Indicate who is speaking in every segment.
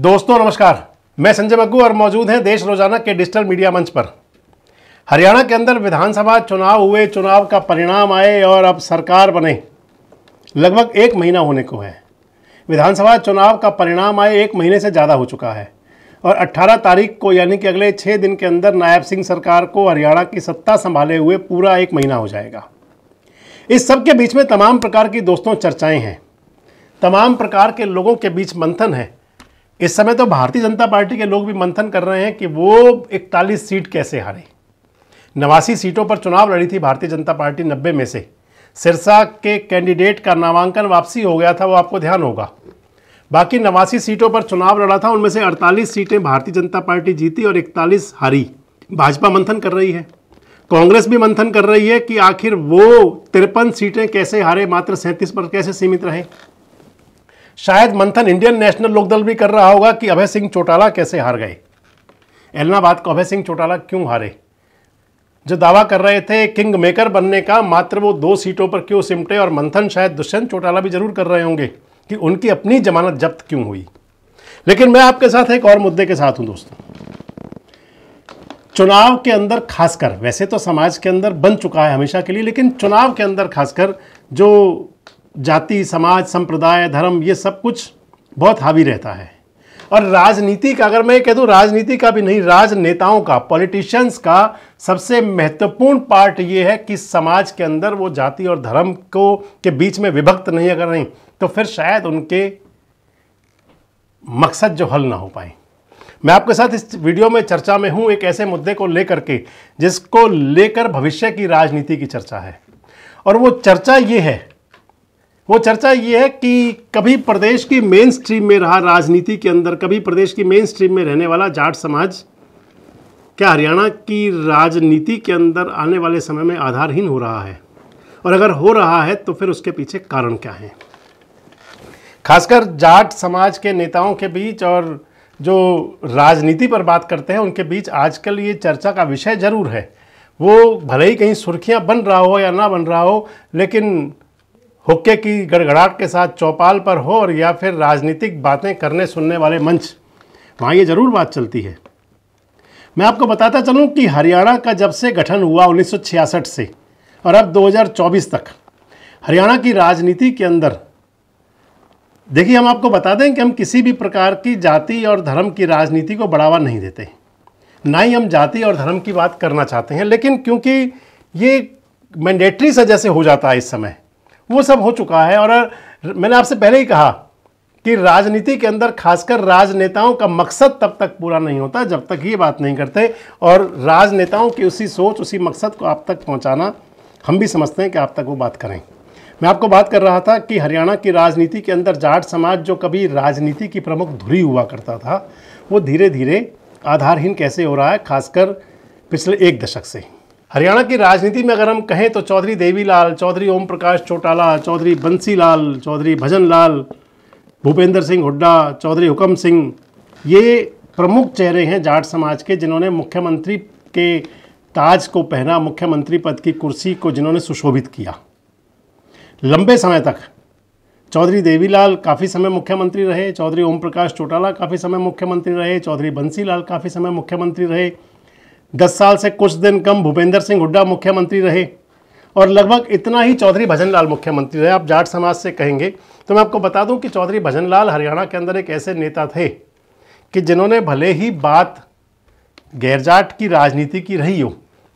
Speaker 1: दोस्तों नमस्कार मैं संजय बग्गू और मौजूद हैं देश रोजाना के डिजिटल मीडिया मंच पर हरियाणा के अंदर विधानसभा चुनाव हुए चुनाव का परिणाम आए और अब सरकार बने लगभग एक महीना होने को है विधानसभा चुनाव का परिणाम आए एक महीने से ज़्यादा हो चुका है और 18 तारीख को यानी कि अगले छः दिन के अंदर नायब सिंह सरकार को हरियाणा की सत्ता संभाले हुए पूरा एक महीना हो जाएगा इस सब के बीच में तमाम प्रकार की दोस्तों चर्चाएं हैं तमाम प्रकार के लोगों के बीच मंथन है इस समय तो भारतीय जनता पार्टी के लोग भी मंथन कर रहे हैं कि वो इकतालीस सीट कैसे हारे नवासी सीटों पर चुनाव लड़ी थी भारतीय जनता पार्टी नब्बे में से सिरसा के कैंडिडेट का नामांकन वापसी हो गया था वो आपको ध्यान होगा बाकी नवासी सीटों पर चुनाव लड़ा था उनमें से 48 सीटें भारतीय जनता पार्टी जीती और 41 हारी भाजपा मंथन कर रही है कांग्रेस भी मंथन कर रही है कि आखिर वो तिरपन सीटें कैसे हारे मात्र सैंतीस पर कैसे सीमित रहे शायद मंथन इंडियन नेशनल लोकदल भी कर रहा होगा कि अभय सिंह चौटाला कैसे हार गए एलनाबाद को अभय सिंह चौटाला क्यों हारे जो दावा कर रहे थे किंग मेकर बनने का मात्र वो दो सीटों पर क्यों सिमटे और मंथन शायद दुष्यंत चौटाला भी जरूर कर रहे होंगे कि उनकी अपनी जमानत जब्त क्यों हुई लेकिन मैं आपके साथ एक और मुद्दे के साथ हूं दोस्तों चुनाव के अंदर खासकर वैसे तो समाज के अंदर बन चुका है हमेशा के लिए लेकिन चुनाव के अंदर खासकर जो जाति समाज संप्रदाय धर्म ये सब कुछ बहुत हावी रहता है और राजनीति का अगर मैं कह दूँ राजनीति का भी नहीं राजनेताओं का पॉलिटिशियंस का सबसे महत्वपूर्ण पार्ट ये है कि समाज के अंदर वो जाति और धर्म को के बीच में विभक्त नहीं अगर नहीं तो फिर शायद उनके मकसद जो हल ना हो पाए मैं आपके साथ इस वीडियो में चर्चा में हूं एक ऐसे मुद्दे को लेकर के जिसको लेकर भविष्य की राजनीति की चर्चा है और वो चर्चा ये है वो चर्चा ये है कि कभी प्रदेश की मेन स्ट्रीम में रहा राजनीति के अंदर कभी प्रदेश की मेन स्ट्रीम में रहने वाला जाट समाज क्या हरियाणा की राजनीति के अंदर आने वाले समय में आधारहीन हो रहा है और अगर हो रहा है तो फिर उसके पीछे कारण क्या है खासकर जाट समाज के नेताओं के बीच और जो राजनीति पर बात करते हैं उनके बीच आजकल ये चर्चा का विषय ज़रूर है वो भले ही कहीं सुर्खियाँ बन रहा हो या ना बन रहा हो लेकिन हुक्के की गड़गड़ाहट के साथ चौपाल पर हो और या फिर राजनीतिक बातें करने सुनने वाले मंच वहाँ ये ज़रूर बात चलती है मैं आपको बताता चलूँ कि हरियाणा का जब से गठन हुआ उन्नीस से और अब 2024 तक हरियाणा की राजनीति के अंदर देखिए हम आपको बता दें कि हम किसी भी प्रकार की जाति और धर्म की राजनीति को बढ़ावा नहीं देते ना ही हम जाति और धर्म की बात करना चाहते हैं लेकिन क्योंकि ये मैंडेटरी सा जैसे हो जाता है इस समय वो सब हो चुका है और मैंने आपसे पहले ही कहा कि राजनीति के अंदर खासकर राजनेताओं का मकसद तब तक पूरा नहीं होता जब तक ये बात नहीं करते और राजनेताओं की उसी सोच उसी मकसद को आप तक पहुंचाना हम भी समझते हैं कि आप तक वो बात करें मैं आपको बात कर रहा था कि हरियाणा की राजनीति के अंदर जाट समाज जो कभी राजनीति की प्रमुख धुरी हुआ करता था वो धीरे धीरे आधारहीन कैसे हो रहा है खासकर पिछले एक दशक से हरियाणा की राजनीति में अगर हम कहें तो चौधरी देवीलाल चौधरी ओम प्रकाश चौटाला चौधरी बंसी लाल चौधरी भजन लाल भूपेंद्र सिंह हुड्डा चौधरी हुकम सिंह ये प्रमुख चेहरे हैं जाट समाज के जिन्होंने मुख्यमंत्री के ताज को पहना मुख्यमंत्री पद की कुर्सी को जिन्होंने सुशोभित किया लंबे समय तक चौधरी देवीलाल काफ़ी समय मुख्यमंत्री रहे चौधरी ओम प्रकाश चौटाला काफ़ी समय मुख्यमंत्री रहे चौधरी बंसीलाल काफ़ी समय मुख्यमंत्री रहे दस साल से कुछ दिन कम भूपेंद्र सिंह हुड्डा मुख्यमंत्री रहे और लगभग इतना ही चौधरी भजनलाल मुख्यमंत्री रहे आप जाट समाज से कहेंगे तो मैं आपको बता दूं कि चौधरी भजनलाल हरियाणा के अंदर एक ऐसे नेता थे कि जिन्होंने भले ही बात गैरजाट की राजनीति की रही हो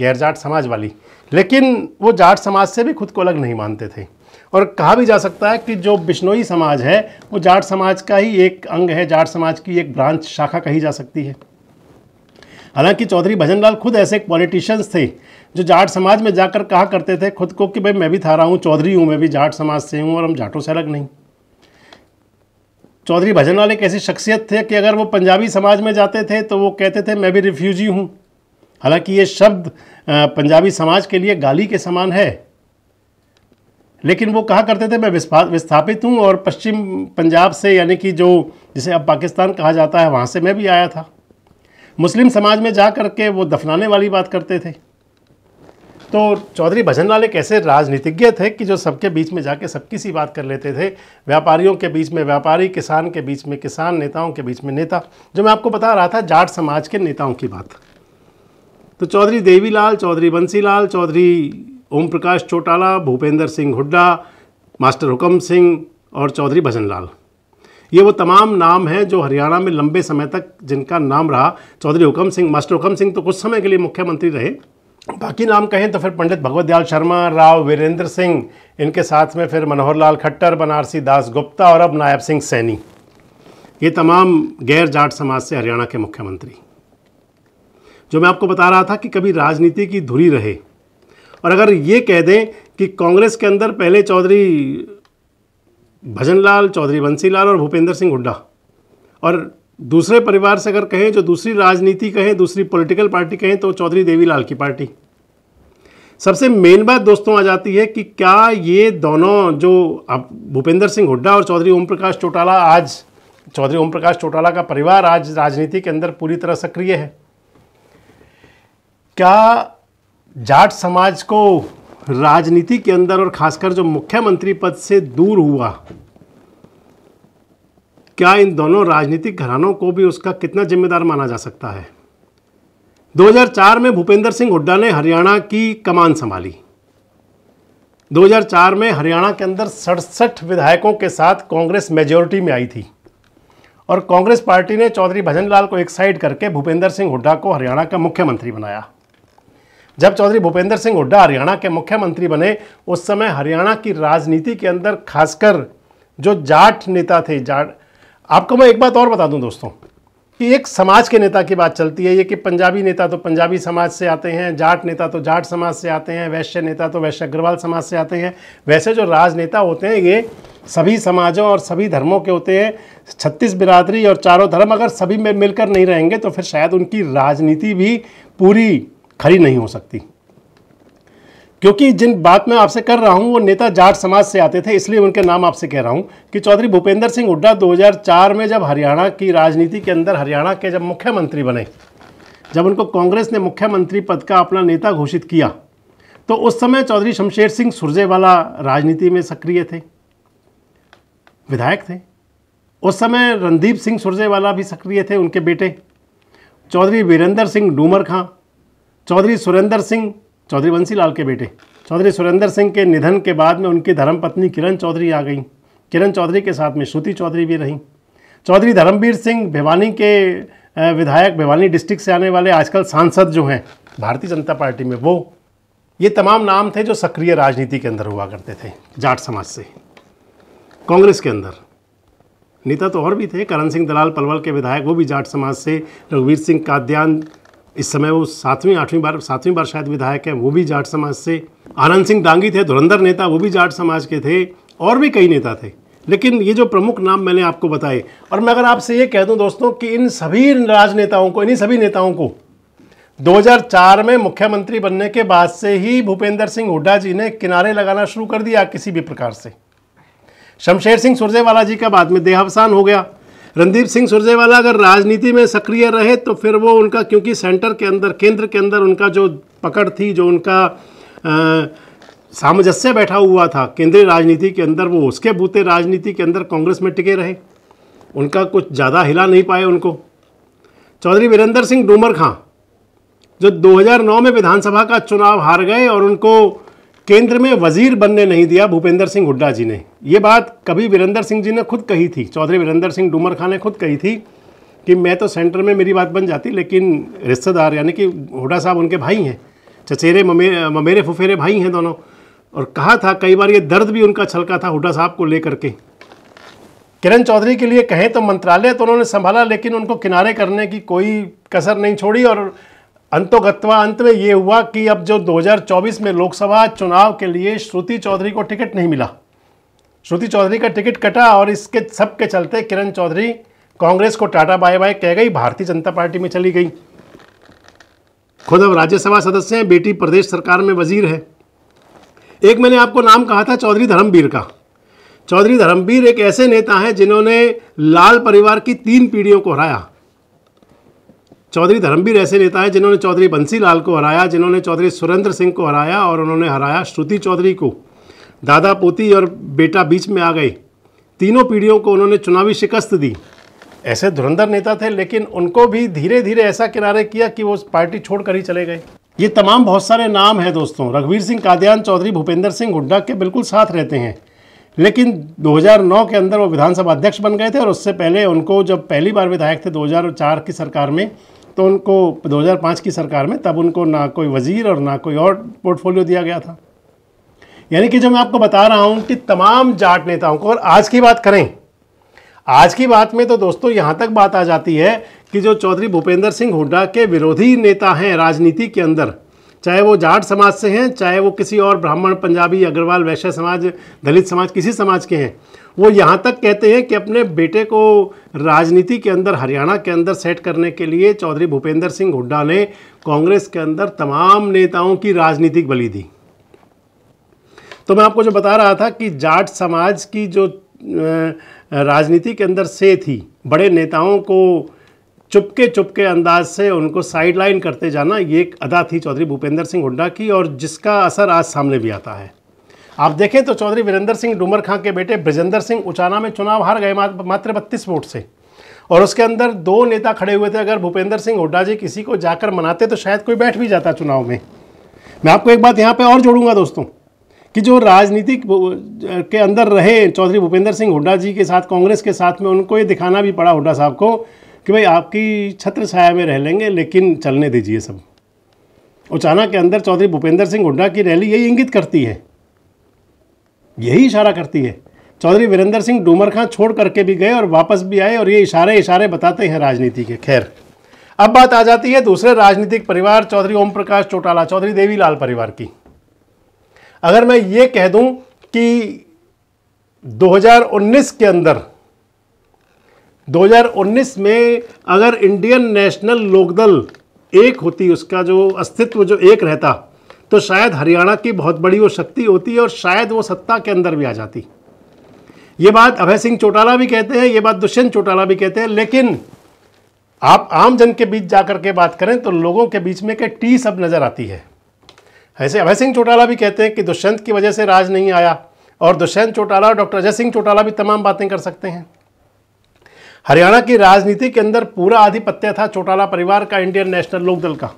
Speaker 1: गैरजाट समाज वाली लेकिन वो जाट समाज से भी खुद को अलग नहीं मानते थे और कहा भी जा सकता है कि जो बिश्नोई समाज है वो जाट समाज का ही एक अंग है जाट समाज की एक ब्रांच शाखा कही जा सकती है हालांकि चौधरी भजन लाल खुद ऐसे एक पॉलिटिशियंस थे जो जाट समाज में जाकर कहा करते थे खुद को कि भाई मैं भी थारा हूँ चौधरी हूँ मैं भी जाट समाज से हूँ और हम जाटों से अलग नहीं चौधरी भजन लाल एक ऐसी शख्सियत थे कि अगर वो पंजाबी समाज में जाते थे तो वो कहते थे मैं भी रिफ्यूजी हूँ हालांकि ये शब्द पंजाबी समाज के लिए गाली के समान है लेकिन वो कहा करते थे मैं विस्थापित हूँ और पश्चिम पंजाब से यानी कि जो जिसे अब पाकिस्तान कहा जाता है वहाँ से मैं भी आया था मुस्लिम समाज में जा कर के वो दफनाने वाली बात करते थे तो चौधरी भजन लाल एक ऐसे राजनीतिज्ञ थे कि जो सबके बीच में जाके सबकी सी बात कर लेते थे व्यापारियों के बीच में व्यापारी किसान के बीच में किसान नेताओं के बीच में नेता जो मैं आपको बता रहा था जाट समाज के नेताओं की बात तो चौधरी देवीलाल चौधरी बंसीलाल चौधरी ओम प्रकाश चौटाला भूपेंद्र सिंह हुड्डा मास्टर हुकम सिंह और चौधरी भजन लाल ये वो तमाम नाम हैं जो हरियाणा में लंबे समय तक जिनका नाम रहा चौधरी हुकम सिंह मास्टर हुकम सिंह तो कुछ समय के लिए मुख्यमंत्री रहे बाकी नाम कहें तो फिर पंडित भगवत दयाल शर्मा राव वीरेंद्र सिंह इनके साथ में फिर मनोहर लाल खट्टर बनारसी दास गुप्ता और अब नायब सिंह सैनी ये तमाम गैर जाट समाज से हरियाणा के मुख्यमंत्री जो मैं आपको बता रहा था कि कभी राजनीति की धुरी रहे और अगर ये कह दें कि कांग्रेस के अंदर पहले चौधरी भजन लाल चौधरी बंसीलाल और भूपेंद्र सिंह हुड्डा और दूसरे परिवार से अगर कहें जो दूसरी राजनीति कहें दूसरी पॉलिटिकल पार्टी कहें तो चौधरी देवीलाल की पार्टी सबसे मेन बात दोस्तों आ जाती है कि क्या ये दोनों जो अब भूपेंद्र सिंह हुड्डा और चौधरी ओम प्रकाश चौटाला आज चौधरी ओम प्रकाश चौटाला का परिवार आज राजनीति के अंदर पूरी तरह सक्रिय है क्या जाट समाज को राजनीति के अंदर और खासकर जो मुख्यमंत्री पद से दूर हुआ क्या इन दोनों राजनीतिक घरानों को भी उसका कितना जिम्मेदार माना जा सकता है 2004 में भूपेंद्र सिंह हुड्डा ने हरियाणा की कमान संभाली 2004 में हरियाणा के अंदर सड़सठ विधायकों के साथ कांग्रेस मेजोरिटी में आई थी और कांग्रेस पार्टी ने चौधरी भजन लाल को एक साइड करके भूपेंद्र सिंह हुड्डा को हरियाणा का मुख्यमंत्री बनाया जब चौधरी भूपेंद्र सिंह हुड्डा हरियाणा के मुख्यमंत्री बने उस समय हरियाणा की राजनीति के अंदर खासकर जो जाट नेता थे जाट आपको मैं एक बात और बता दूं दोस्तों कि एक समाज के नेता की बात चलती है ये कि पंजाबी नेता तो पंजाबी समाज से आते हैं जाट नेता तो जाट समाज से आते हैं वैश्य नेता तो वैश्य अग्रवाल समाज से आते हैं वैसे जो राजनेता होते हैं ये सभी समाजों और सभी धर्मों के होते हैं छत्तीस बिरादरी और चारों धर्म अगर सभी में मिलकर नहीं रहेंगे तो फिर शायद उनकी राजनीति भी पूरी खड़ी नहीं हो सकती क्योंकि जिन बात मैं आपसे कर रहा हूं वो नेता जाट समाज से आते थे इसलिए उनके नाम आपसे कह रहा हूं कि चौधरी भूपेंद्र सिंह हुड्डा 2004 में जब हरियाणा की राजनीति के अंदर हरियाणा के जब मुख्यमंत्री बने जब उनको कांग्रेस ने मुख्यमंत्री पद का अपना नेता घोषित किया तो उस समय चौधरी शमशेर सिंह सुरजेवाला राजनीति में सक्रिय थे विधायक थे उस समय रणदीप सिंह सुरजेवाला भी सक्रिय थे उनके बेटे चौधरी वीरेंद्र सिंह डूमर खां चौधरी सुरेंद्र सिंह चौधरी बंसीलाल के बेटे चौधरी सुरेंद्र सिंह के निधन के बाद में उनकी धर्मपत्नी किरण चौधरी आ गई किरण चौधरी के साथ में श्रुति चौधरी भी रहीं चौधरी धर्मवीर सिंह भिवानी के विधायक भिवानी डिस्ट्रिक्ट से आने वाले आजकल सांसद जो हैं भारतीय जनता पार्टी में वो ये तमाम नाम थे जो सक्रिय राजनीति के अंदर हुआ करते थे जाट समाज से कांग्रेस के अंदर नेता तो और भी थे करण सिंह दलाल पलवल के विधायक वो भी जाट समाज से रघुवीर सिंह काद्यान इस समय वो सातवीं आठवीं बार सातवीं बार शायद विधायक है वो भी जाट समाज से आनंद सिंह डांगी थे धुरंधर नेता वो भी जाट समाज के थे और भी कई नेता थे लेकिन ये जो प्रमुख नाम मैंने आपको बताए और मैं अगर आपसे ये कह दूं दोस्तों कि इन सभी राजनेताओं को इन्हीं सभी नेताओं को 2004 में मुख्यमंत्री बनने के बाद से ही भूपेंद्र सिंह हुड्डा जी ने किनारे लगाना शुरू कर दिया किसी भी प्रकार से शमशेर सिंह सुरजेवाला जी का बाद में देहावसान हो गया रणदीप सिंह सुरजेवाला अगर राजनीति में सक्रिय रहे तो फिर वो उनका क्योंकि सेंटर के अंदर केंद्र के अंदर उनका जो पकड़ थी जो उनका सामंजस्य बैठा हुआ था केंद्रीय राजनीति के अंदर वो उसके बूते राजनीति के अंदर कांग्रेस में टिके रहे उनका कुछ ज़्यादा हिला नहीं पाए उनको चौधरी वीरेंद्र सिंह डूमर खां जो 2009 में विधानसभा का चुनाव हार गए और उनको केंद्र में वजीर बनने नहीं दिया भूपेंद्र सिंह हुड्डा जी ने ये बात कभी वीरेंद्र सिंह जी ने खुद कही थी चौधरी वीरेंद्र सिंह डूमर खान ने खुद कही थी कि मैं तो सेंटर में मेरी बात बन जाती लेकिन रिश्तेदार यानी कि हुडा साहब उनके भाई हैं चचेरे ममेरे ममेरे फुफेरे भाई हैं दोनों और कहा था कई बार ये दर्द भी उनका छलका था हुडा साहब को लेकर के किरण चौधरी के लिए कहें तो मंत्रालय तो उन्होंने संभाला लेकिन उनको किनारे करने की कोई कसर नहीं छोड़ी और अंतोगत्वा अंत में ये हुआ कि अब जो 2024 में लोकसभा चुनाव के लिए श्रुति चौधरी को टिकट नहीं मिला श्रुति चौधरी का टिकट कटा और इसके सब के चलते किरण चौधरी कांग्रेस को टाटा बाय बाय कह गई भारतीय जनता पार्टी में चली गई खुद अब राज्यसभा सदस्य हैं बेटी प्रदेश सरकार में वजीर है एक मैंने आपको नाम कहा था चौधरी धर्मवीर का चौधरी धर्मवीर एक ऐसे नेता हैं जिन्होंने लाल परिवार की तीन पीढ़ियों को हराया चौधरी धर्मवीर ऐसे नेता हैं जिन्होंने चौधरी बंसी लाल को हराया जिन्होंने चौधरी सुरेंद्र सिंह को हराया और उन्होंने हराया श्रुति चौधरी को दादा पोती और बेटा बीच में आ गए तीनों पीढ़ियों को उन्होंने चुनावी शिकस्त दी ऐसे धुरंधर नेता थे लेकिन उनको भी धीरे धीरे ऐसा किनारे किया कि वो पार्टी छोड़कर ही चले गए ये तमाम बहुत सारे नाम हैं दोस्तों रघुवीर सिंह कादयान चौधरी भूपेंद्र सिंह हुड्डा के बिल्कुल साथ रहते हैं लेकिन 2009 के अंदर वो विधानसभा अध्यक्ष बन गए थे और उससे पहले उनको जब पहली बार विधायक थे 2004 की सरकार में तो उनको 2005 की सरकार में तब उनको ना कोई वज़ीर और ना कोई और पोर्टफोलियो दिया गया था यानी कि जो मैं आपको बता रहा हूं कि तमाम जाट नेताओं को और आज की बात करें आज की बात में तो दोस्तों यहां तक बात आ जाती है कि जो चौधरी भूपेंद्र सिंह हुड्डा के विरोधी नेता हैं राजनीति के अंदर चाहे वो जाट समाज से हैं चाहे वो किसी और ब्राह्मण पंजाबी अग्रवाल वैश्य समाज दलित समाज किसी समाज के हैं वो यहाँ तक कहते हैं कि अपने बेटे को राजनीति के अंदर हरियाणा के अंदर सेट करने के लिए चौधरी भूपेंद्र सिंह हुड्डा ने कांग्रेस के अंदर तमाम नेताओं की राजनीतिक बलि दी तो मैं आपको जो बता रहा था कि जाट समाज की जो राजनीति के अंदर से थी बड़े नेताओं को चुपके चुपके अंदाज से उनको साइडलाइन करते जाना ये एक अदा थी चौधरी भूपेंद्र सिंह हुड्डा की और जिसका असर आज सामने भी आता है आप देखें तो चौधरी वीरेंद्र सिंह डूमर खां के बेटे ब्रजेंद्र सिंह उचाना में चुनाव हार गए मात्र बत्तीस वोट से और उसके अंदर दो नेता खड़े हुए थे अगर भूपेंद्र सिंह हुड्डा जी किसी को जाकर मनाते तो शायद कोई बैठ भी जाता चुनाव में मैं आपको एक बात यहाँ पे और जोड़ूंगा दोस्तों कि जो राजनीतिक के अंदर रहे चौधरी भूपेंद्र सिंह हुड्डा जी के साथ कांग्रेस के साथ में उनको ये दिखाना भी पड़ा हुड्डा साहब को कि भाई आपकी छत्र छाया में रह लेंगे लेकिन चलने दीजिए सब उचाना के अंदर चौधरी भूपेंद्र सिंह हुड्डा की रैली यही इंगित करती है यही इशारा करती है चौधरी वीरेंद्र सिंह डूमर खां छोड़ करके भी गए और वापस भी आए और ये इशारे इशारे बताते हैं राजनीति के खैर अब बात आ जाती है दूसरे राजनीतिक परिवार चौधरी ओम प्रकाश चौटाला चौधरी देवीलाल परिवार की अगर मैं ये कह दूं कि 2019 के अंदर 2019 में अगर इंडियन नेशनल लोकदल एक होती उसका जो अस्तित्व जो एक रहता तो शायद हरियाणा की बहुत बड़ी वो शक्ति होती है और शायद वो सत्ता के अंदर भी आ जाती ये बात अभय सिंह चौटाला भी कहते हैं ये बात दुष्यंत चौटाला भी कहते हैं लेकिन आप आम जन के बीच जाकर के बात करें तो लोगों के बीच में के टी सब नज़र आती है ऐसे अभय सिंह चौटाला भी कहते हैं कि दुष्यंत की वजह से राज नहीं आया और दुष्यंत चौटाला और डॉक्टर अजय सिंह चौटाला भी तमाम बातें कर सकते हैं हरियाणा की राजनीति के अंदर पूरा आधिपत्य था चौटाला परिवार का इंडियन नेशनल लोकदल का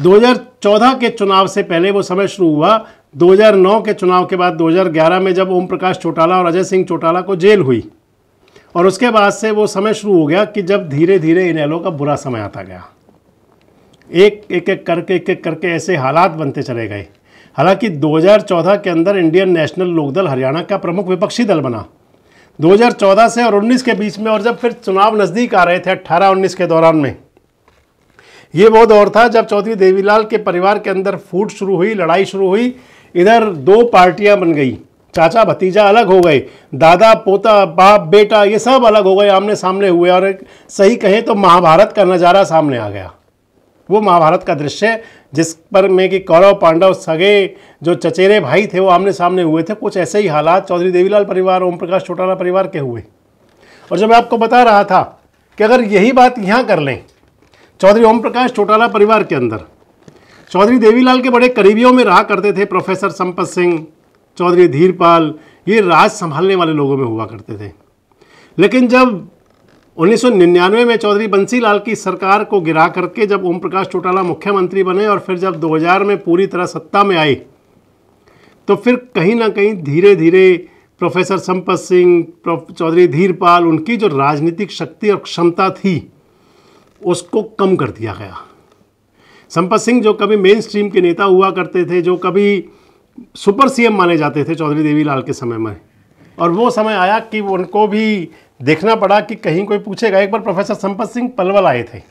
Speaker 1: 2014 के चुनाव से पहले वो समय शुरू हुआ 2009 के चुनाव के बाद 2011 में जब ओम प्रकाश चौटाला और अजय सिंह चौटाला को जेल हुई और उसके बाद से वो समय शुरू हो गया कि जब धीरे धीरे इन एलो का बुरा समय आता गया एक एक एक करके एक एक करके ऐसे हालात बनते चले गए हालांकि 2014 के अंदर इंडियन नेशनल लोकदल हरियाणा का प्रमुख विपक्षी दल बना 2014 से और 19 के बीच में और जब फिर चुनाव नज़दीक आ रहे थे 18-19 के दौरान में ये वो दौर था जब चौधरी देवीलाल के परिवार के अंदर फूट शुरू हुई लड़ाई शुरू हुई इधर दो पार्टियां बन गई चाचा भतीजा अलग हो गए दादा पोता बाप बेटा ये सब अलग हो गए आमने सामने हुए और सही कहें तो महाभारत का नज़ारा सामने आ गया वो महाभारत का दृश्य जिस पर मैं कि कौरव पांडव सगे जो चचेरे भाई थे वो आमने सामने हुए थे कुछ ऐसे ही हालात चौधरी देवीलाल परिवार ओम प्रकाश चौटाला परिवार के हुए और जब मैं आपको बता रहा था कि अगर यही बात यहाँ कर लें चौधरी ओम प्रकाश चौटाला परिवार के अंदर चौधरी देवीलाल के बड़े करीबियों में रहा करते थे प्रोफेसर संपत सिंह चौधरी धीरपाल ये राज संभालने वाले लोगों में हुआ करते थे लेकिन जब 1999 में चौधरी बंसीलाल की सरकार को गिरा करके जब ओम प्रकाश चौटाला मुख्यमंत्री बने और फिर जब 2000 में पूरी तरह सत्ता में आए तो फिर कहीं ना कहीं धीरे धीरे प्रोफेसर संपत सिंह चौधरी धीरपाल उनकी जो राजनीतिक शक्ति और क्षमता थी उसको कम कर दिया गया संपत सिंह जो कभी मेन स्ट्रीम के नेता हुआ करते थे जो कभी सुपर सीएम माने जाते थे चौधरी देवीलाल के समय में और वो समय आया कि उनको भी देखना पड़ा कि कहीं कोई पूछेगा एक बार प्रोफेसर संपत सिंह पलवल आए थे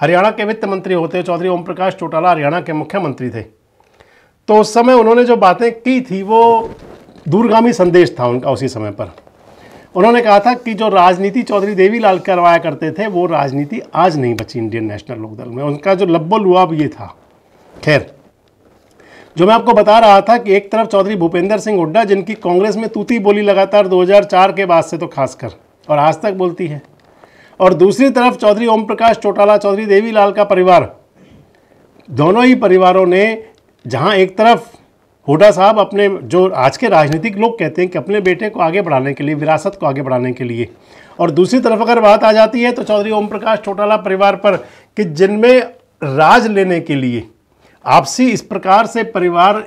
Speaker 1: हरियाणा के वित्त मंत्री होते चौधरी ओम प्रकाश चौटाला हरियाणा के मुख्यमंत्री थे तो उस समय उन्होंने जो बातें की थी वो दूरगामी संदेश था उनका उसी समय पर उन्होंने कहा था कि जो राजनीति चौधरी देवीलाल करवाया करते थे वो राजनीति आज नहीं बची इंडियन नेशनल लोकदल में उनका जो लब्बो लुआब ये था खैर जो मैं आपको बता रहा था कि एक तरफ चौधरी भूपेंद्र सिंह हुड्डा जिनकी कांग्रेस में तूती बोली लगातार 2004 के बाद से तो खासकर और आज तक बोलती है और दूसरी तरफ चौधरी ओम प्रकाश चौटाला चौधरी देवीलाल का परिवार दोनों ही परिवारों ने जहां एक तरफ हुडा साहब अपने जो आज के राजनीतिक लोग कहते हैं कि अपने बेटे को आगे बढ़ाने के लिए विरासत को आगे बढ़ाने के लिए और दूसरी तरफ अगर बात आ जाती है तो चौधरी ओम प्रकाश चौटाला परिवार पर कि जिनमें राज लेने के लिए आपसी इस प्रकार से परिवार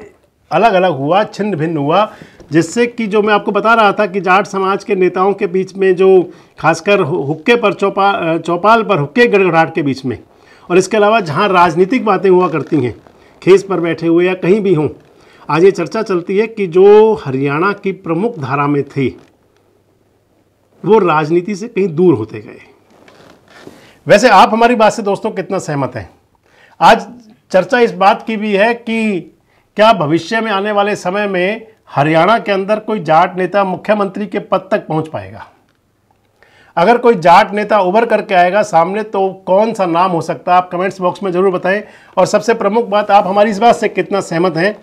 Speaker 1: अलग अलग हुआ छिन्न भिन्न हुआ जिससे कि जो मैं आपको बता रहा था कि जाट समाज के नेताओं के बीच में जो खासकर हुक्के पर चौपा चौपाल पर हुक्के गड़गड़ाहट के बीच में और इसके अलावा जहाँ राजनीतिक बातें हुआ करती हैं खेस पर बैठे हुए या कहीं भी हों आज ये चर्चा चलती है कि जो हरियाणा की प्रमुख धारा में थे वो राजनीति से कहीं दूर होते गए वैसे आप हमारी बात से दोस्तों कितना सहमत हैं आज चर्चा इस बात की भी है कि क्या भविष्य में आने वाले समय में हरियाणा के अंदर कोई जाट नेता मुख्यमंत्री के पद तक पहुंच पाएगा अगर कोई जाट नेता उभर करके आएगा सामने तो कौन सा नाम हो सकता है आप कमेंट्स बॉक्स में ज़रूर बताएं और सबसे प्रमुख बात आप हमारी इस बात से कितना सहमत हैं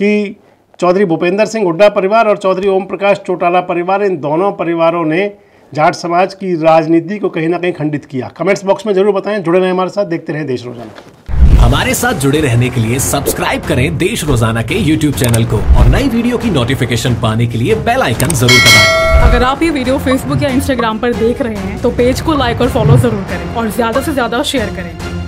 Speaker 1: कि चौधरी भूपेंद्र सिंह हुड्डा परिवार और चौधरी ओम प्रकाश चौटाला परिवार इन दोनों परिवारों ने जाट समाज की राजनीति को कहीं ना कहीं खंडित किया कमेंट्स बॉक्स में जरूर बताएं जुड़े रहे हमारे साथ देखते रहे देश रोजाना हमारे साथ जुड़े रहने के लिए सब्सक्राइब करें देश रोजाना के यूट्यूब चैनल को और नई वीडियो की नोटिफिकेशन पाने के लिए बेल आइकन जरूर दबाएं। अगर आप ये वीडियो फेसबुक या इंस्टाग्राम पर देख रहे हैं तो पेज को लाइक और फॉलो जरूर करें और ज्यादा से ज्यादा शेयर करें